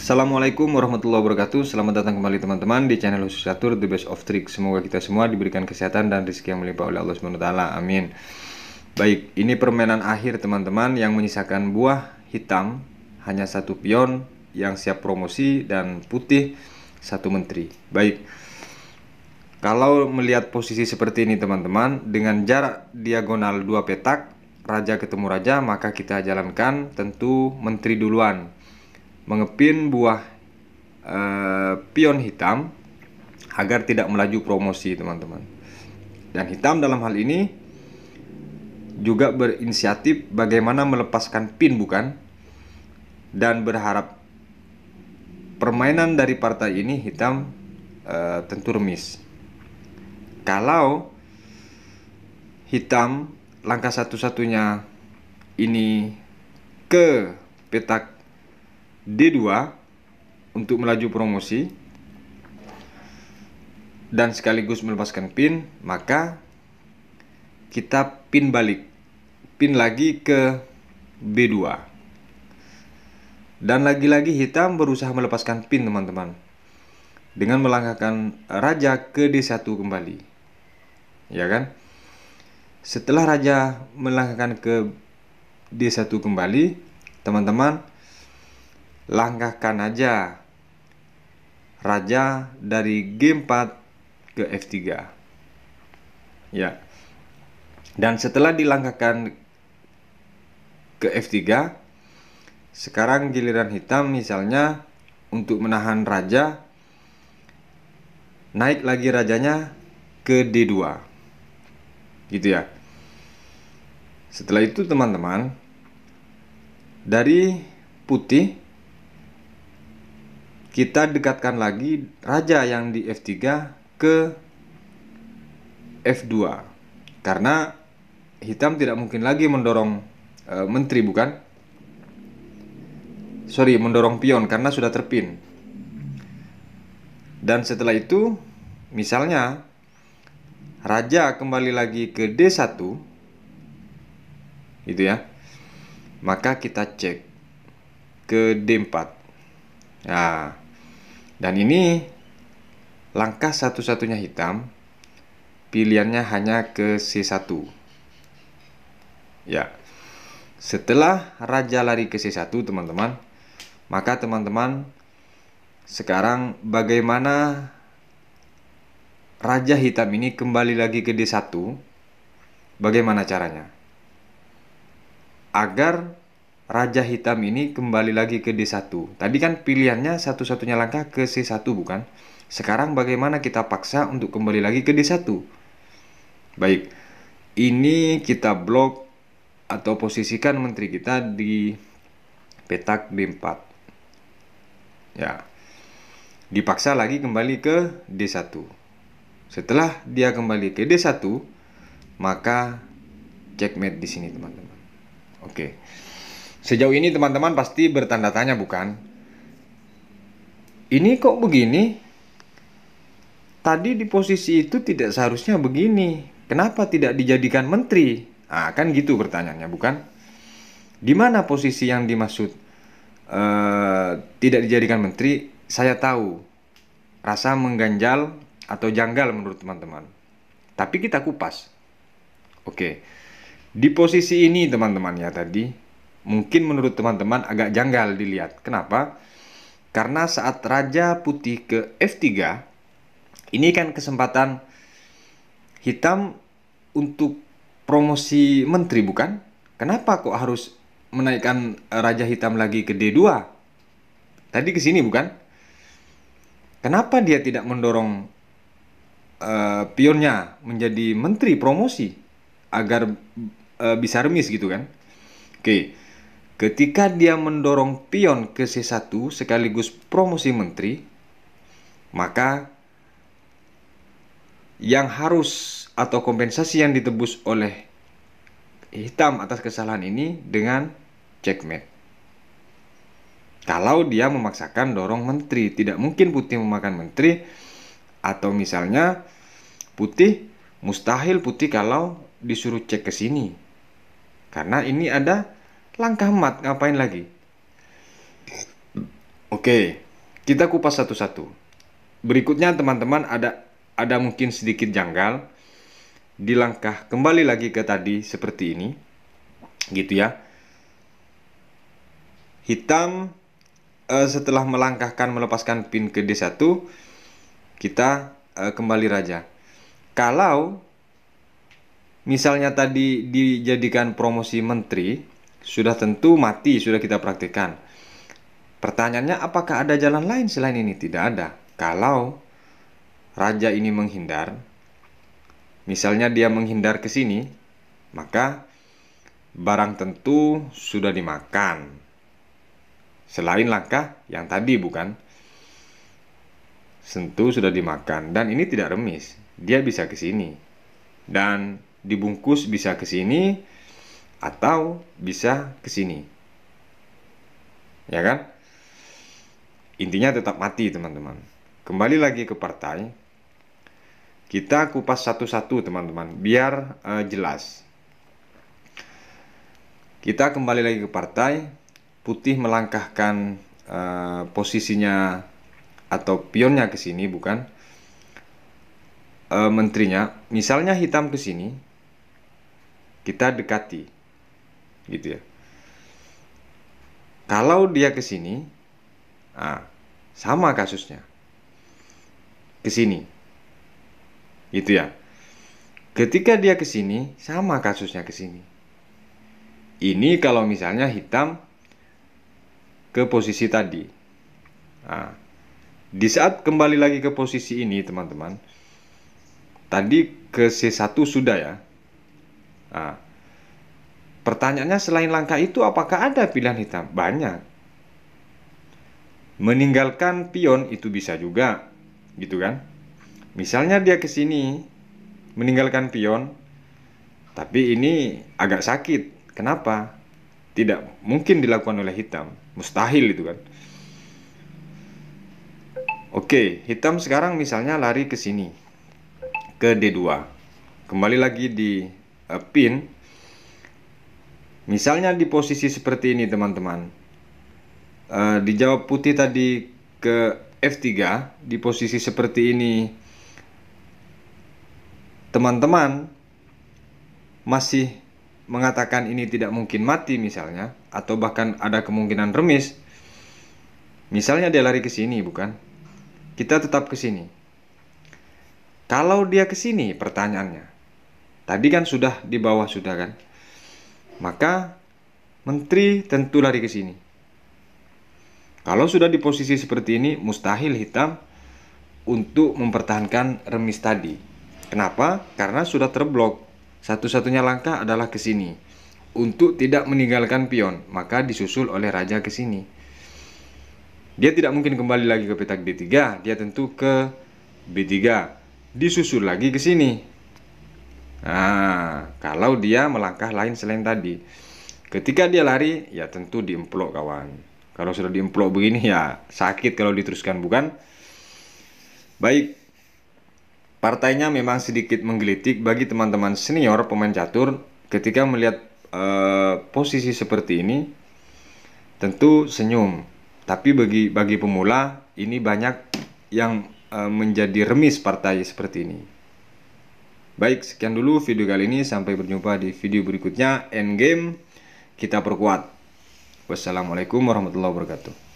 Assalamualaikum warahmatullahi wabarakatuh Selamat datang kembali teman-teman di channel Khusus Catur The Best of Trick Semoga kita semua diberikan kesehatan dan rezeki yang melimpah oleh Allah SWT Amin Baik, ini permainan akhir teman-teman yang menyisakan buah hitam Hanya satu pion yang siap promosi dan putih satu menteri Baik, kalau melihat posisi seperti ini teman-teman Dengan jarak diagonal dua petak Raja ketemu raja maka kita jalankan tentu menteri duluan mengepin buah e, pion hitam agar tidak melaju promosi teman-teman dan hitam dalam hal ini juga berinisiatif bagaimana melepaskan pin bukan dan berharap permainan dari partai ini hitam e, tentu remis kalau hitam langkah satu-satunya ini ke petak D2 untuk melaju promosi dan sekaligus melepaskan pin, maka kita pin balik. Pin lagi ke B2. Dan lagi-lagi hitam berusaha melepaskan pin, teman-teman. Dengan melangkahkan raja ke D1 kembali. Ya kan? Setelah raja melangkahkan ke D1 kembali, teman-teman langkahkan aja raja dari G4 ke F3. Ya. Dan setelah dilangkahkan ke F3, sekarang giliran hitam misalnya untuk menahan raja naik lagi rajanya ke D2. Gitu ya. Setelah itu teman-teman dari putih kita dekatkan lagi raja yang di F3 ke F2 karena hitam tidak mungkin lagi mendorong e, menteri bukan sorry mendorong pion karena sudah terpin dan setelah itu misalnya raja kembali lagi ke D1 itu ya maka kita cek ke D4 nah dan ini langkah satu-satunya hitam, pilihannya hanya ke C1. Ya. Setelah raja lari ke C1, teman-teman, maka teman-teman sekarang bagaimana raja hitam ini kembali lagi ke D1? Bagaimana caranya? Agar Raja Hitam ini kembali lagi ke D1. Tadi kan pilihannya satu-satunya langkah ke C1 bukan? Sekarang bagaimana kita paksa untuk kembali lagi ke D1? Baik, ini kita blok atau posisikan menteri kita di petak D4. Ya, dipaksa lagi kembali ke D1. Setelah dia kembali ke D1, maka checkmate di sini teman-teman. Oke. Okay. Sejauh ini teman-teman pasti bertanda tanya bukan? Ini kok begini? Tadi di posisi itu tidak seharusnya begini. Kenapa tidak dijadikan menteri? Ah, kan gitu pertanyaannya bukan? Di mana posisi yang dimaksud e, tidak dijadikan menteri? Saya tahu. Rasa mengganjal atau janggal menurut teman-teman. Tapi kita kupas. Oke. Di posisi ini teman-teman ya tadi mungkin menurut teman-teman agak janggal dilihat. Kenapa? Karena saat raja putih ke F3, ini kan kesempatan hitam untuk promosi menteri bukan? Kenapa kok harus menaikkan raja hitam lagi ke D2? Tadi ke sini bukan? Kenapa dia tidak mendorong uh, pionnya menjadi menteri promosi agar uh, bisa remis gitu kan? Oke. Okay. Ketika dia mendorong pion ke C1 sekaligus promosi menteri, maka yang harus atau kompensasi yang ditebus oleh hitam atas kesalahan ini dengan checkmate. Kalau dia memaksakan dorong menteri, tidak mungkin putih memakan menteri atau misalnya putih mustahil putih kalau disuruh cek ke sini. Karena ini ada Langkah mat, ngapain lagi? Oke, kita kupas satu-satu. Berikutnya teman-teman ada ada mungkin sedikit janggal di langkah kembali lagi ke tadi seperti ini. Gitu ya. Hitam eh, setelah melangkahkan melepaskan pin ke D1 kita eh, kembali raja. Kalau misalnya tadi dijadikan promosi menteri sudah tentu mati sudah kita praktikkan. Pertanyaannya apakah ada jalan lain selain ini? Tidak ada. Kalau raja ini menghindar, misalnya dia menghindar ke sini, maka barang tentu sudah dimakan. Selain langkah yang tadi bukan? sentuh sudah dimakan dan ini tidak remis. Dia bisa ke sini. Dan dibungkus bisa ke sini, atau bisa ke sini. Ya kan? Intinya tetap mati, teman-teman. Kembali lagi ke partai. Kita kupas satu-satu, teman-teman, biar uh, jelas. Kita kembali lagi ke partai. Putih melangkahkan uh, posisinya atau pionnya ke sini, bukan? Uh, menterinya, misalnya hitam ke sini, kita dekati gitu ya kalau dia ke sini ah, sama kasusnya ke sini gitu ya ketika dia ke sini sama kasusnya ke sini ini kalau misalnya hitam ke posisi tadi nah, di saat kembali lagi ke posisi ini teman-teman tadi ke C1 sudah ya nah, Pertanyaannya selain langkah itu apakah ada pilihan hitam? Banyak. Meninggalkan pion itu bisa juga, gitu kan? Misalnya dia ke sini meninggalkan pion, tapi ini agak sakit. Kenapa? Tidak mungkin dilakukan oleh hitam, mustahil itu kan. Oke, hitam sekarang misalnya lari ke sini ke D2. Kembali lagi di uh, pin Misalnya di posisi seperti ini teman-teman. Uh, di putih tadi ke F3 di posisi seperti ini. Teman-teman masih mengatakan ini tidak mungkin mati misalnya atau bahkan ada kemungkinan remis. Misalnya dia lari ke sini bukan? Kita tetap ke sini. Kalau dia ke sini pertanyaannya. Tadi kan sudah di bawah sudah kan? maka menteri tentu lari ke sini. Kalau sudah di posisi seperti ini, mustahil hitam untuk mempertahankan remis tadi. Kenapa? Karena sudah terblok. Satu-satunya langkah adalah ke sini. Untuk tidak meninggalkan pion, maka disusul oleh raja ke sini. Dia tidak mungkin kembali lagi ke petak D3, dia tentu ke B3. Disusul lagi ke sini. Nah, kalau dia melangkah lain selain tadi. Ketika dia lari, ya tentu diemplok kawan. Kalau sudah diemplok begini ya sakit kalau diteruskan bukan? Baik. Partainya memang sedikit menggelitik bagi teman-teman senior pemain catur ketika melihat e, posisi seperti ini tentu senyum. Tapi bagi bagi pemula ini banyak yang e, menjadi remis partai seperti ini. Baik, sekian dulu video kali ini. Sampai berjumpa di video berikutnya. Endgame, kita perkuat. Wassalamualaikum warahmatullahi wabarakatuh.